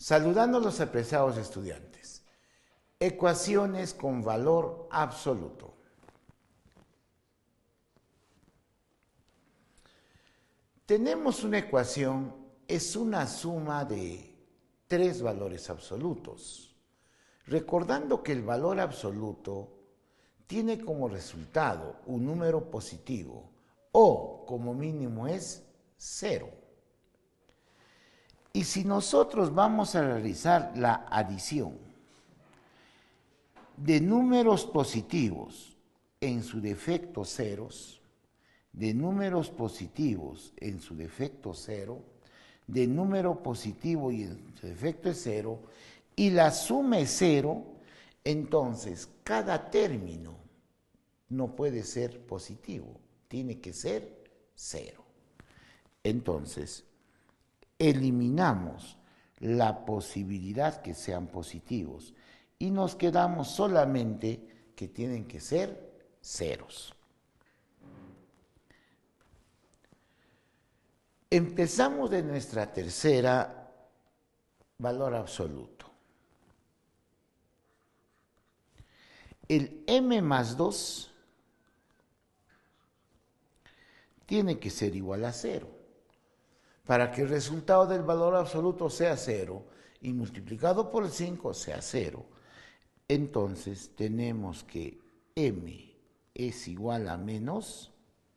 Saludando a los apreciados estudiantes. Ecuaciones con valor absoluto. Tenemos una ecuación, es una suma de tres valores absolutos. Recordando que el valor absoluto tiene como resultado un número positivo o como mínimo es cero. Y si nosotros vamos a realizar la adición de números positivos, en su defecto ceros, de números positivos en su defecto cero, de número positivo y en su defecto es cero, y la suma es cero, entonces cada término no puede ser positivo, tiene que ser cero. Entonces, eliminamos la posibilidad que sean positivos y nos quedamos solamente que tienen que ser ceros. Empezamos de nuestra tercera valor absoluto. El m más 2 tiene que ser igual a cero para que el resultado del valor absoluto sea cero y multiplicado por 5 sea cero. Entonces tenemos que m es igual a menos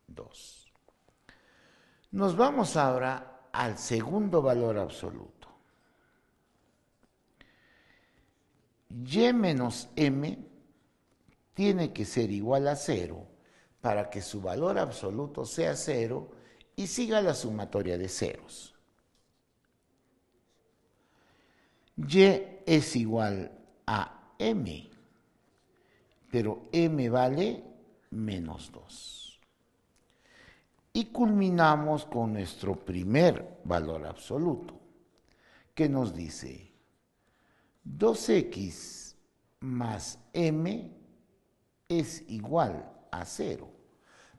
2. Nos vamos ahora al segundo valor absoluto. y menos m tiene que ser igual a cero para que su valor absoluto sea cero y siga la sumatoria de ceros. Y es igual a m, pero m vale menos 2. Y culminamos con nuestro primer valor absoluto, que nos dice 2x más m es igual a 0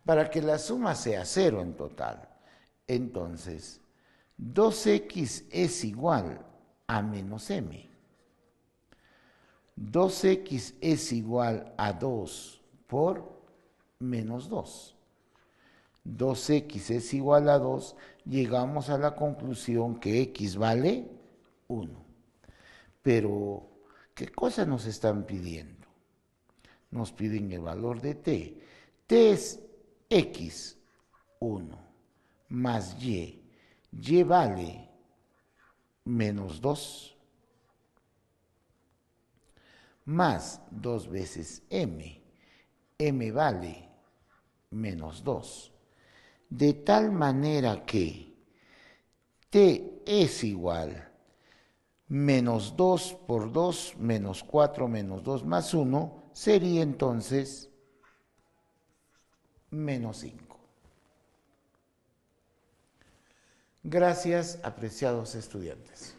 para que la suma sea cero en total. Entonces, 2x es igual a menos m. 2x es igual a 2 por menos 2. 2x es igual a 2, llegamos a la conclusión que x vale 1. Pero, ¿qué cosa nos están pidiendo? Nos piden el valor de t. T es X 1 más Y. Y vale menos 2 más 2 veces M. M vale menos 2. De tal manera que T es igual menos 2 por 2 menos 4 menos 2 más 1 sería entonces menos 5. Gracias, apreciados estudiantes.